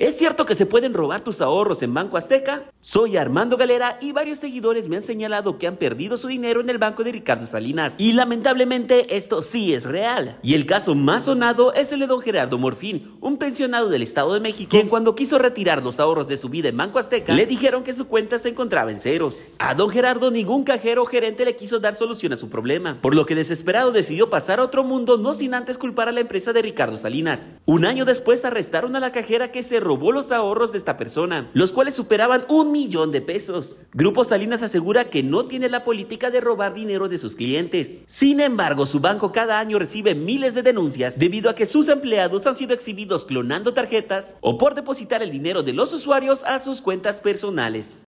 ¿Es cierto que se pueden robar tus ahorros en Banco Azteca? Soy Armando Galera y varios seguidores me han señalado que han perdido su dinero en el banco de Ricardo Salinas. Y lamentablemente esto sí es real. Y el caso más sonado es el de don Gerardo Morfín, un pensionado del Estado de México, quien cuando quiso retirar los ahorros de su vida en Banco Azteca, le dijeron que su cuenta se encontraba en ceros. A don Gerardo ningún cajero o gerente le quiso dar solución a su problema, por lo que desesperado decidió pasar a otro mundo no sin antes culpar a la empresa de Ricardo Salinas. Un año después arrestaron a la cajera que cerró robó los ahorros de esta persona, los cuales superaban un millón de pesos. Grupo Salinas asegura que no tiene la política de robar dinero de sus clientes. Sin embargo, su banco cada año recibe miles de denuncias debido a que sus empleados han sido exhibidos clonando tarjetas o por depositar el dinero de los usuarios a sus cuentas personales.